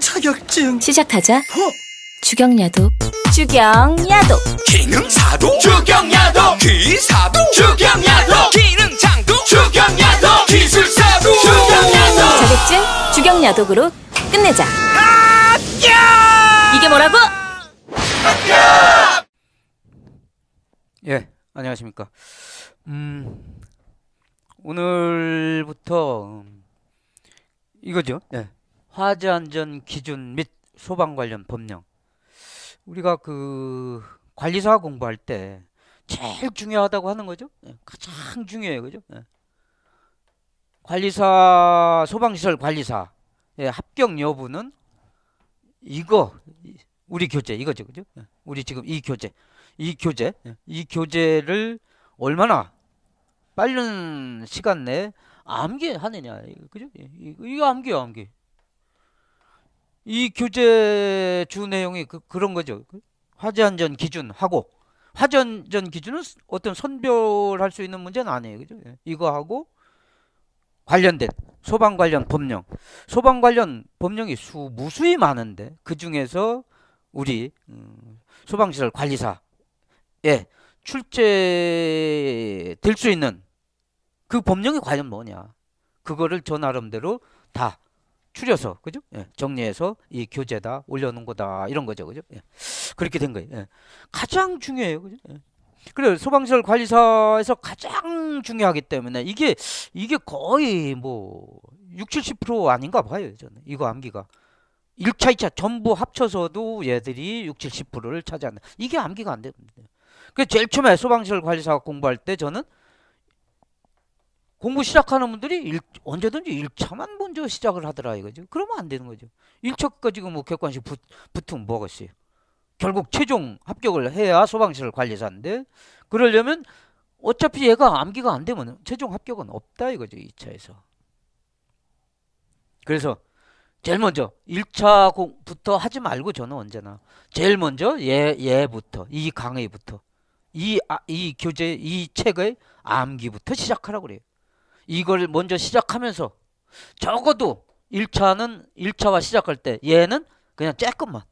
자격증 시작하자 허! 어? 주경야도 주경야도 기능사도 주경야도 기사도 주경야도 기능장도 주경야도 기술사도 주경야도 자격증 주경야독으로 끝내자 이게 뭐라고? 예 안녕하십니까 음 오늘부터 음, 이거죠 예 화재안전 기준 및 소방 관련 법령. 우리가 그 관리사 공부할 때 제일 중요하다고 하는 거죠. 예, 가장 중요해요, 그죠? 예. 관리사 소방시설 관리사 예, 합격 여부는 이거 우리 교재 이거죠, 그죠? 우리 지금 이 교재, 이 교재, 이 교재를 얼마나 빠른 시간 내에 암기하느냐, 그죠? 이거 암기야 암기. 이 교재 주 내용이 그, 런 거죠. 그 화재 안전 기준하고 화재 안전 기준은 어떤 선별할 수 있는 문제는 아니에요. 그죠? 예. 이거하고 관련된 소방 관련 법령. 소방 관련 법령이 수 무수히 많은데 그 중에서 우리 음, 소방시설 관리사에 출제될 수 있는 그 법령이 과연 뭐냐. 그거를 저 나름대로 다 줄여서 그죠? 예, 정리해서 이 교재다 올려놓은 거다 이런 거죠, 그죠? 예, 그렇게 된 거예요. 예. 가장 중요해요, 그죠? 예. 그래 소방시설 관리사에서 가장 중요하기 때문에 이게 이게 거의 뭐 6, 70% 아닌가 봐요, 저는 이거 암기가. 1차, 2차 전부 합쳐서도 얘들이 6, 70%를 차지한다. 이게 암기가 안 됩니다. 그 제일 처음에 소방시설 관리사 공부할 때 저는 공부 시작하는 분들이 일, 언제든지 1차만 먼저 시작을 하더라 이거죠. 그러면 안 되는 거죠. 1차 까지고뭐 객관식 붙, 붙으면 뭐가 있어요. 결국 최종 합격을 해야 소방실 관리사인데 그러려면 어차피 얘가 암기가 안 되면 최종 합격은 없다 이거죠. 2차에서. 그래서 제일 먼저 1차부터 하지 말고 저는 언제나 제일 먼저 얘, 예, 얘부터 이 강의부터 이, 아, 이 교재 이 책의 암기부터 시작하라고 그래요. 이걸 먼저 시작하면서 적어도 1차는 1차와 시작할 때 얘는 그냥 조금만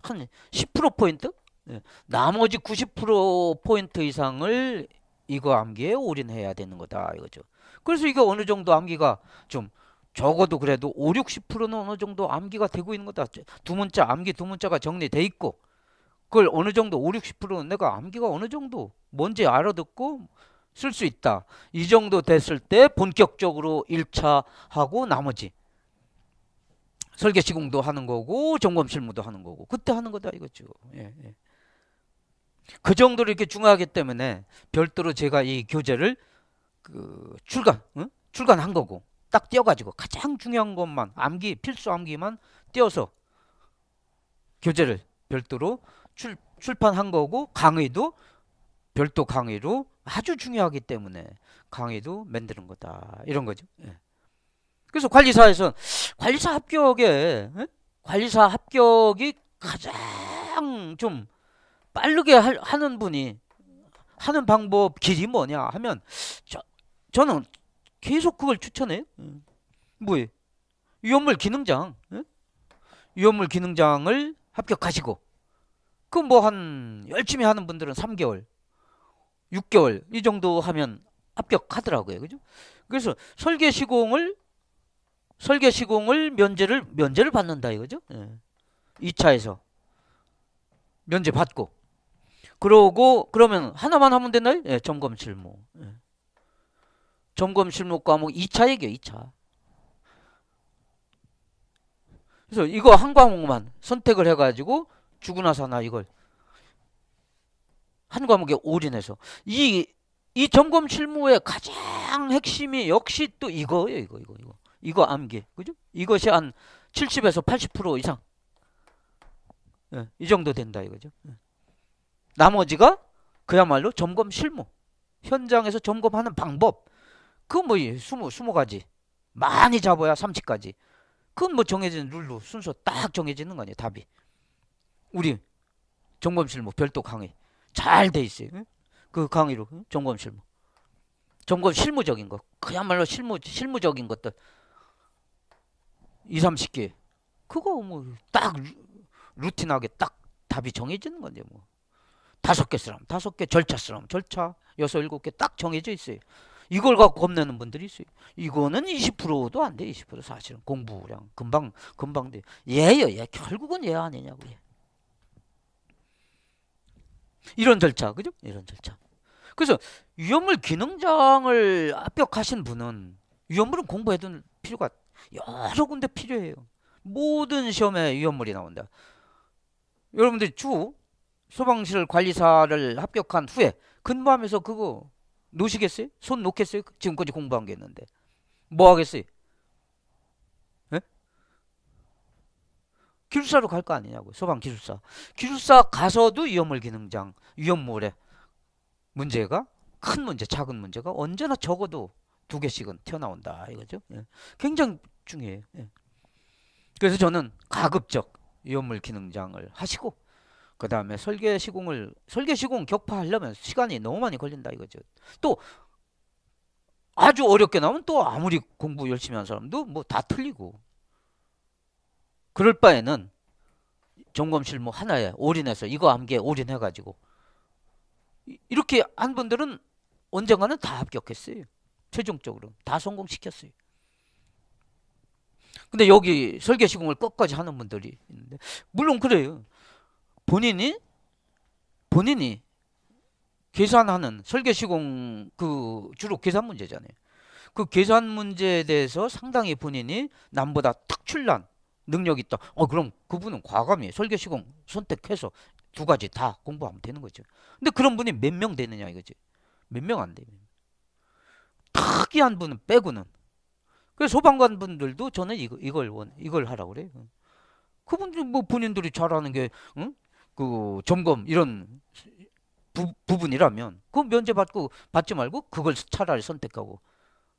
한 10% 포인트 네. 나머지 90% 포인트 이상을 이거 암기에 올인해야 되는 거다 이거죠. 그래서 이게 어느 정도 암기가 좀 적어도 그래도 5, 60%는 어느 정도 암기가 되고 있는 거다. 두 문자 암기 두 문자가 정리돼 있고 그걸 어느 정도 5, 60%는 내가 암기가 어느 정도 뭔지 알아듣고 쓸수 있다. 이 정도 됐을 때 본격적으로 1차 하고 나머지 설계 시공도 하는 거고 점검 실무도 하는 거고 그때 하는 거다 이거죠. 예, 예. 그 정도로 이렇게 중요하기 때문에 별도로 제가 이 교재를 그 출간 응? 출간한 거고 딱 띄어가지고 가장 중요한 것만 암기 필수 암기만 띄어서 교재를 별도로 출, 출판한 거고 강의도 별도 강의로 아주 중요하기 때문에 강의도 만드는 거다. 이런 거죠. 예. 그래서 관리사에서 관리사 합격에 예? 관리사 합격이 가장 좀 빠르게 하는 분이 하는 방법 길이 뭐냐 하면 저, 저는 계속 그걸 추천해요. 예. 뭐예요? 유연물 기능장. 예? 유연물 기능장을 합격하시고 그 뭐 한 열심히 하는 분들은 3개월 6개월 이 정도 하면 합격하더라고요. 그죠? 그래서 설계 시공을 설계 시공을 면제를 면제를 받는다 이거죠. 예. 2차에서 면제 받고 그러고 그러면 하나만 하면 되나요? 예, 점검 실무. 예. 점검 실무 과목 2차 얘기예요. 2차. 그래서 이거 한 과목만 선택을 해가지고 주고 나서 나 이걸 한 과목에 올인해서 이 이 점검 실무의 가장 핵심이 역시 또 이거예요. 이거 이거 이거 이거 암기 그죠? 이것이 한 70에서 80% 이상 예, 이 정도 된다 이거죠. 예. 나머지가 그야말로 점검 실무 현장에서 점검하는 방법 그뭐 20, 20가지 많이 잡아야 30가지 그건 뭐 정해진 룰로 순서 딱 정해지는 거 아니에요 답이 우리 점검 실무 별도 강의 잘돼 있어요. 그 강의로 점검 실무. 점검 실무적인 것. 그야말로 실무 실무적인 것들. 2, 30개. 그거 뭐 딱 루틴하게 딱 답이 정해지는 건데 뭐. 다섯 개 쓰라면 다섯 개 절차 쓰라면 절차 여섯 일곱 개 딱 정해져 있어요. 이걸 갖고 겁내는 분들이 있어요. 이거는 20%도 안 돼. 20% 사실은 공부량 금방 금방 돼. 얘요. 얘 예. 결국은 얘 예 아니냐고. 얘. 예. 이런 절차, 그죠? 이런 절차. 그래서 위험물 기능장을 합격하신 분은 위험물은 공부해둔 필요가 여러 군데 필요해요. 모든 시험에 위험물이 나온다. 여러분들이 주 소방실 관리사를 합격한 후에 근무하면서 그거 놓으시겠어요? 손 놓겠어요? 지금까지 공부한 게 있는데. 뭐 하겠어요? 기술사로 갈 거 아니냐고 소방 기술사 기술사 가서도 위험물 기능장 위험물에 문제가 큰 문제 작은 문제가 언제나 적어도 두 개씩은 튀어나온다 이거죠 예. 굉장히 중요해요 예. 그래서 저는 가급적 위험물 기능장을 하시고 그 다음에 설계 시공을 설계 시공 격파하려면 시간이 너무 많이 걸린다 이거죠 또 아주 어렵게 나오면 또 아무리 공부 열심히 한 사람도 뭐 다 틀리고 그럴 바에는 점검 실무 뭐 하나에 올인해서 이거 한 개 올인해 가지고 이렇게 한 분들은 언젠가는 다 합격했어요. 최종적으로 다 성공시켰어요. 근데 여기 설계 시공을 끝까지 하는 분들이 있는데 물론 그래요. 본인이 본인이 계산하는 설계 시공 그 주로 계산 문제잖아요. 그 계산 문제에 대해서 상당히 본인이 남보다 특출난 능력 이 있다. 어 그럼 그분은 과감히 설계 시공 선택해서 두 가지 다 공부하면 되는 거죠. 근데 그런 분이 몇 명 되느냐 이거지. 몇 명 안 돼요. 특이한 분은 빼고는. 그래서 소방관 분들도 저는 이거, 이걸 원, 이걸 하라고 그래 그분들 뭐 본인들이 잘하는 게, 응? 그 점검 이런 부, 부분이라면 그 면제 받고 받지 말고 그걸 차라리 선택하고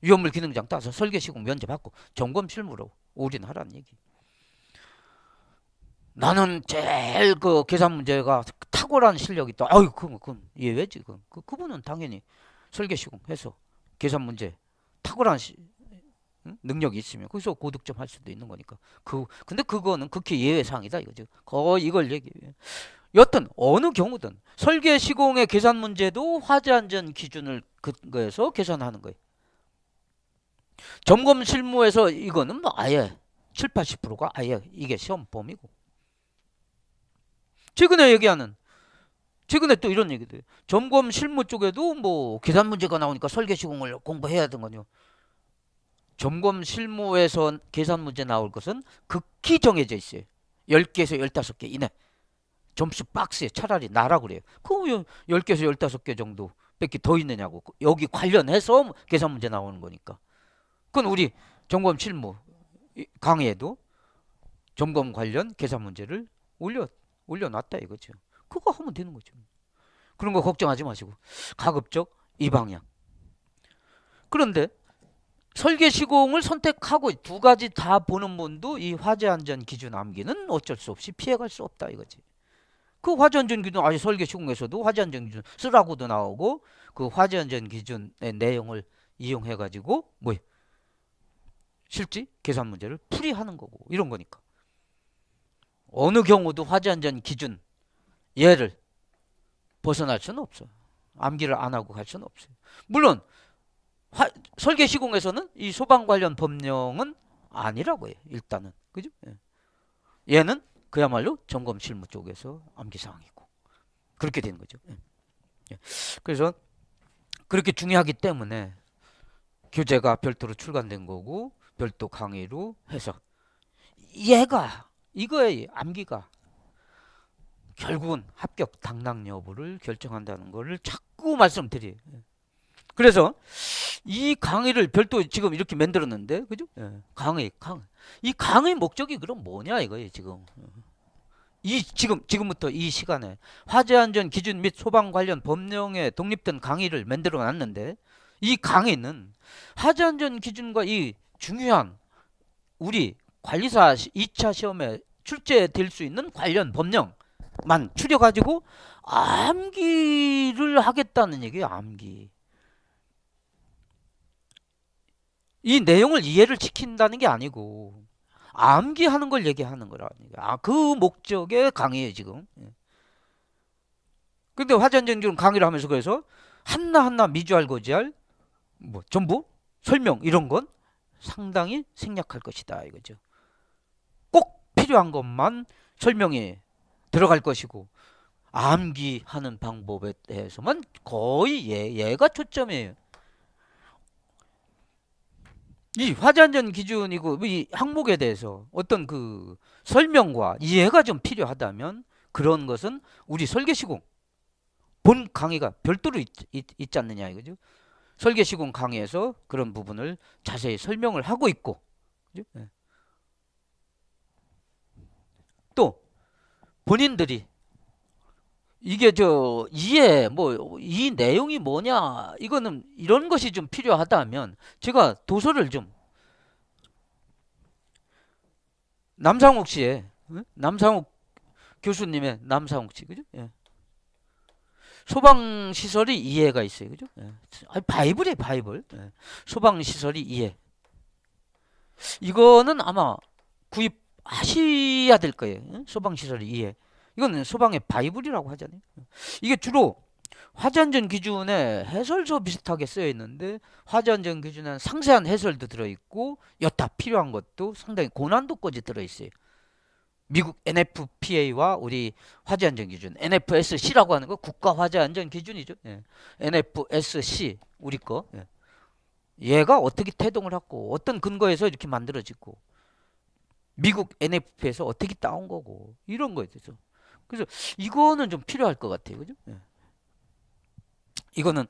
위험물 기능장 따서 설계 시공 면제 받고 점검 실무로 올인하라는 얘기. 나는 제일 그 계산 문제가 탁월한 실력이 있다. 아유, 그건, 그건 예외지. 그건. 그, 그분은 당연히 설계시공 해서 계산 문제 탁월한 시, 응? 능력이 있으면 거기서 고득점 할 수도 있는 거니까. 그 근데 그거는 극히 예외상이다 이거지 거의 이걸 얘기해. 여튼 어느 경우든 설계 시공의 계산 문제도 화재 안전 기준을 그거에서 계산하는 거예요. 점검 실무에서 이거는 뭐 아예 7, 80%가 아예 이게 시험 범위고 최근에 얘기하는 최근에 또 이런 얘기들 점검 실무 쪽에도 뭐 계산 문제가 나오니까 설계 시공을 공부해야 되거든요. 점검 실무에서 계산 문제 나올 것은 극히 정해져 있어요. 10개에서 15개 이내. 점수 박스에 차라리 나라 그래요. 그 10개에서 15개 정도 뺏기 더 있느냐고. 여기 관련해서 계산 문제 나오는 거니까. 그건 우리 점검 실무 강의에도 점검 관련 계산 문제를 올렸 올려놨다 이거죠. 그거 하면 되는 거죠. 그런 거 걱정하지 마시고 가급적 이 방향. 그런데 설계 시공을 선택하고 두 가지 다 보는 분도 이 화재 안전 기준 암기는 어쩔 수 없이 피해갈 수 없다 이거지. 그 화재 안전 기준 아니 설계 시공에서도 화재 안전 기준 쓰라고도 나오고 그 화재 안전 기준의 내용을 이용해 가지고 뭐 실제 계산 문제를 풀이하는 거고 이런 거니까. 어느 경우도 화재안전 기준 얘를 벗어날 수는 없어요. 암기를 안 하고 갈 수는 없어요. 물론 화, 설계 시공에서는 이 소방 관련 법령은 아니라고 해요. 일단은 그죠? 예. 얘는 그야말로 점검 실무 쪽에서 암기 사항이고 그렇게 되는 거죠. 예. 예. 그래서 그렇게 중요하기 때문에 교재가 별도로 출간된 거고 별도 강의로 해서 얘가 이거의 암기가 결국은 합격 당락 여부를 결정한다는 것을 자꾸 말씀드려요. 그래서 이 강의를 별도 지금 이렇게 만들었는데 그죠? 예. 강의 강. 이 강의 목적이 그럼 뭐냐 이거예요, 지금. 이 지금 지금부터 이 시간에 화재 안전 기준 및 소방 관련 법령에 독립된 강의를 만들어 놨는데 이 강의는 화재 안전 기준과 이 중요한 우리 관리사 2차 시험에 출제될 수 있는 관련 법령만 추려가지고 암기를 하겠다는 얘기예요. 암기. 이 내용을 이해를 시킨다는 게 아니고 암기하는 걸 얘기하는 거라니까. 아, 그 목적의 강의예요, 지금. 예. 근데 화전쟁기 강의를 하면서 그래서 한나한나 미주알 거지알 뭐 전부 설명 이런 건 상당히 생략할 것이다 이거죠. 꼭 필요한 것만 설명에 들어갈 것이고 암기하는 방법에 대해서만 거의 얘, 예, 얘가 초점이에요. 이 화전전 기준이고 이 항목에 대해서 어떤 그 설명과 이해가 좀 필요하다면 그런 것은 우리 설계시공 본 강의가 별도로 있, 있, 있지 않느냐 이거죠. 설계시공 강의에서 그런 부분을 자세히 설명을 하고 있고 그죠? 예. 본인들이 이게 저 이해 뭐 이 내용이 뭐냐 이거는 이런 것이 좀 필요하다면 제가 도서를 좀 남상욱 씨의 남상욱 교수님의 남상욱 씨 그죠? 예. 소방 시설이 이해가 있어요 그죠? 예. 아니 바이블이 바이블 예. 소방 시설이 이해 이거는 아마 구입 하셔야 될 거예요. 소방시설 이해. 이거는 소방의 바이블이라고 하잖아요. 이게 주로 화재안전 기준에 해설서 비슷하게 쓰여 있는데 화재안전 기준에 상세한 해설도 들어있고 여타 필요한 것도 상당히 고난도까지 들어있어요. 미국 NFPA와 우리 화재안전 기준 NFSC라고 하는 거 국가 화재안전 기준이죠. 예. NFSC 우리 거. 예. 얘가 어떻게 태동을 하고 어떤 근거에서 이렇게 만들어지고 미국 NF에서 p 어떻게 따온 거고 이런 거에 대해서 그래서 이거는 좀 필요할 것 같아요, 그죠? 예. 이거는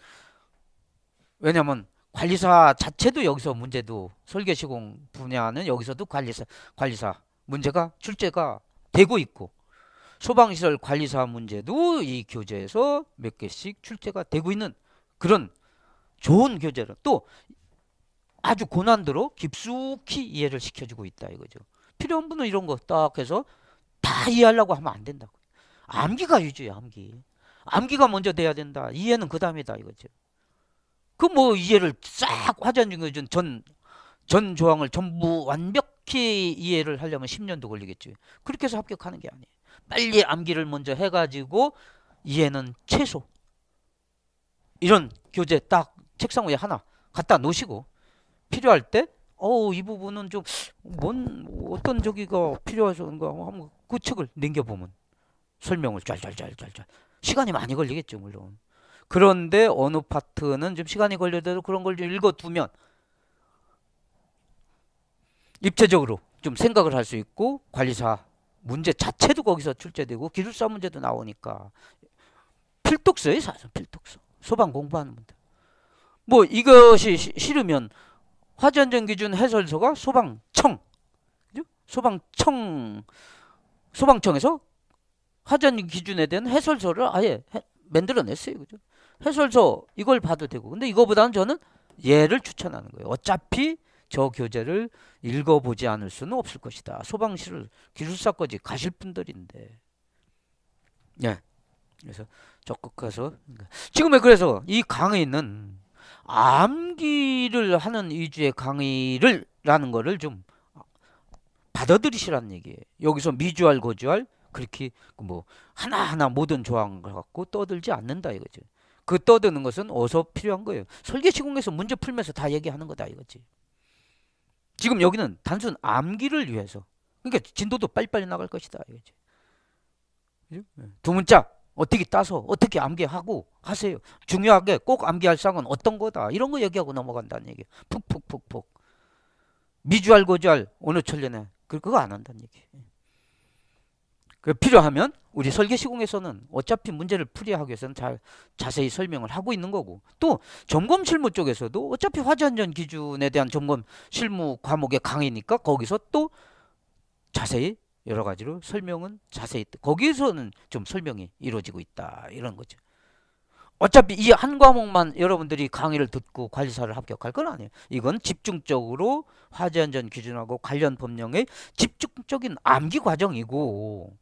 왜냐면 관리사 자체도 여기서 문제도 설계 시공 분야는 여기서도 관리사 관리사 문제가 출제가 되고 있고 소방시설 관리사 문제도 이 교재에서 몇 개씩 출제가 되고 있는 그런 좋은 교재로또 아주 고난도로 깊숙이 이해를 시켜주고 있다 이거죠. 필요한 분은 이런 거 딱 해서 다 이해하려고 하면 안 된다고. 암기가 유지야 암기. 암기가 먼저 돼야 된다. 이해는 그 다음이다, 이거죠. 그뭐 이해를 싹 화전중에 준 전, 전 조항을 전부 완벽히 이해를 하려면 10년도 걸리겠죠. 그렇게 해서 합격하는 게 아니에요. 빨리 암기를 먼저 해가지고 이해는 최소. 이런 교재 딱 책상 위에 하나 갖다 놓으시고 필요할 때 어, 이 부분은 좀 뭔 어떤 저기가 필요하죠? 한번 그 책을 넘겨 보면 설명을 짤짤짤짤짤 시간이 많이 걸리겠죠, 물론. 그런데 어느 파트는 좀 시간이 걸려도 그런 걸좀 읽어 두면 입체적으로 좀 생각을 할 수 있고 관리사 문제 자체도 거기서 출제되고 기술사 문제도 나오니까 필독서예 사실 필독서 소방 공부하는 분들 뭐 이것이 싫으면 화전안전 기준 해설서가 소방청, 그죠? 소방청, 소방청에서 화재안전 기준에 대한 해설서를 아예 해, 만들어냈어요, 그죠? 해설서 이걸 봐도 되고, 근데 이거보다는 저는 얘를 추천하는 거예요. 어차피 저 교재를 읽어보지 않을 수는 없을 것이다. 소방실을 기술사까지 가실 분들인데, 예. 그래서 적극해서 그러니까 지금 왜 그래서 이 강의는 암기를 하는 위주의 강의를 라는 거를 좀 받아들이시라는 얘기예요. 여기서 미주알 고주알 그렇게 그 뭐 하나하나 모든 조항을 갖고 떠들지 않는다 이거죠. 그 떠드는 것은 어서 필요한 거예요. 설계 시공에서 문제 풀면서 다 얘기하는 거다 이거지. 지금 여기는 단순 암기를 위해서. 그러니까 진도도 빨리빨리 나갈 것이다 이거지. 네. 두 문자 어떻게 따서 어떻게 암기하고 하세요. 중요하게 꼭 암기할 사항은 어떤 거다. 이런 거 얘기하고 넘어간다는 얘기예요. 푹푹푹푹. 미주알 고주알 어느 천년에 그거 안 한다는 얘기. 그 필요하면 우리 설계 시공에서는 어차피 문제를 풀이하기 위해서는 잘 자세히 설명을 하고 있는 거고 또 점검 실무 쪽에서도 어차피 화재안전 기준에 대한 점검 실무 과목의 강의니까 거기서 또 자세히 여러 가지로 설명은 자세히 거기에서는 좀 설명이 이루어지고 있다 이런 거죠. 어차피 이 한 과목만 여러분들이 강의를 듣고 관리사를 합격할 건 아니에요. 이건 집중적으로 화재안전 기준하고 관련 법령의 집중적인 암기 과정이고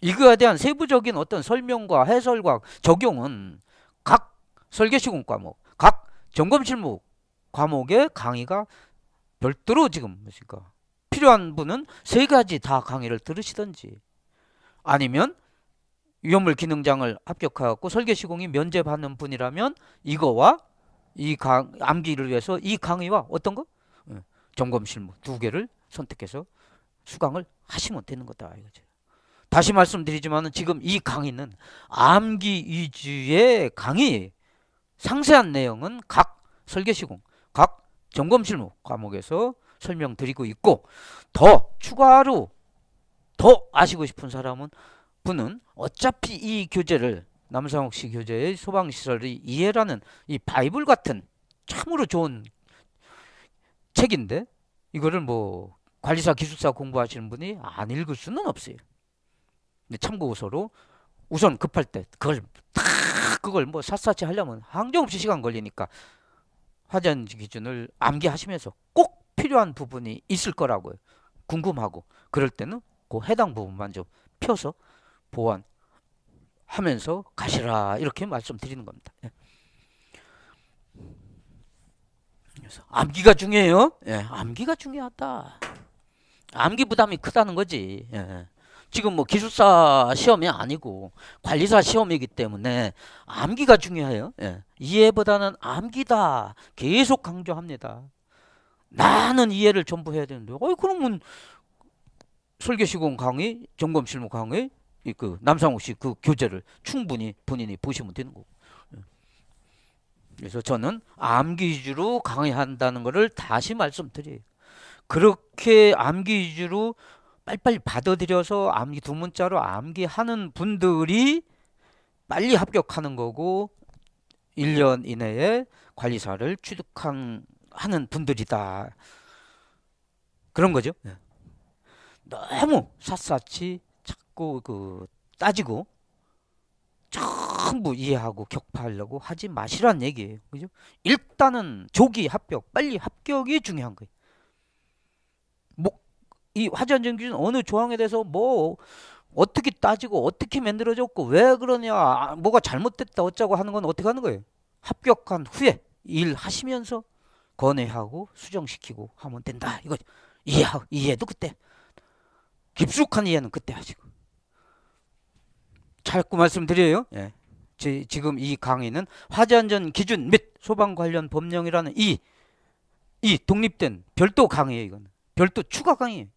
이거에 대한 세부적인 어떤 설명과 해설과 적용은 각 설계시공 과목, 각 점검 실무 과목의 강의가 별도로 지금 그러니까 필요한 분은 세 가지 다 강의를 들으시든지 아니면 위험물 기능장을 합격하고 설계 시공이 면제받는 분이라면 이거와 이 강, 암기를 위해서 이 강의와 어떤 거? 예, 점검 실무 두 개를 선택해서 수강을 하시면 되는 거다 이거죠. 다시 말씀드리지만 지금 이 강의는 암기 위주의 강의 상세한 내용은 각 설계시공, 각 점검 실무 과목에서 설명드리고 있고 더 추가로 더 아시고 싶은 사람은 분은 어차피 이 교재를 남상욱 씨 교재의 소방시설의 이해라는 이 바이블 같은 참으로 좋은 책인데 이거를 뭐 관리사 기숙사 공부하시는 분이 안 읽을 수는 없어요. 근데 참고서로 우선 급할 때 그걸 다 그걸 뭐 샅샅이 하려면 한정없이 시간 걸리니까 화전지 기준을 암기하시면서 꼭 필요한 부분이 있을 거라고요. 궁금하고 그럴 때는 그 해당 부분만 좀 펴서 보완하면서 가시라 이렇게 말씀드리는 겁니다. 예. 그래서 암기가 중요해요. 예, 암기가 중요하다. 암기 부담이 크다는 거지. 예. 지금 뭐 기술사 시험이 아니고 관리사 시험이기 때문에 암기가 중요해요. 예. 이해보다는 암기다. 계속 강조합니다. 나는 이해를 전부 해야 되는데 어이 그러면 설계시공 강의 점검 실무 강의 그 남상욱 씨그 교재를 충분히 본인이 보시면 되는 거고 예. 그래서 저는 암기 위주로 강의한다는 것을 다시 말씀드려요 그렇게 암기 위주로 빨리빨리 받아들여서 암기 두 문자로 암기하는 분들이 빨리 합격하는 거고 1년 이내에 관리사를 취득한 하는 분들이다. 그런 거죠. 예. 너무 샅샅이 자꾸 그 따지고 전부 이해하고 격파하려고 하지 마시란 얘기예요. 그죠? 일단은 조기 합격, 빨리 합격이 중요한 거예요. 뭐, 이 화전정 기준 어느 조항에 대해서 뭐 어떻게 따지고 어떻게 만들어졌고 왜 그러냐 아, 뭐가 잘못됐다 어쩌고 하는 건 어떻게 하는 거예요? 합격한 후에 일하시면서 건의하고 수정시키고 하면 된다. 이거 이해 이해도 그때 깊숙한 이해는 그때 하시고 자꾸 말씀드려요. 예. 지, 지금 이 강의는 화재안전 기준 및 소방 관련 법령이라는 이 이 독립된 별도 강의예요. 이건 별도 추가 강의.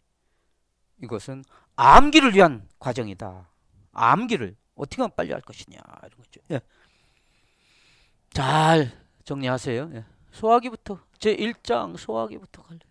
이것은 암기를 위한 과정이다. 암기를 어떻게 하면 빨리 할 것이냐 이런 거죠. 예. 잘 정리하세요. 예. 소화기부터 제 1장 소화기부터 갈래.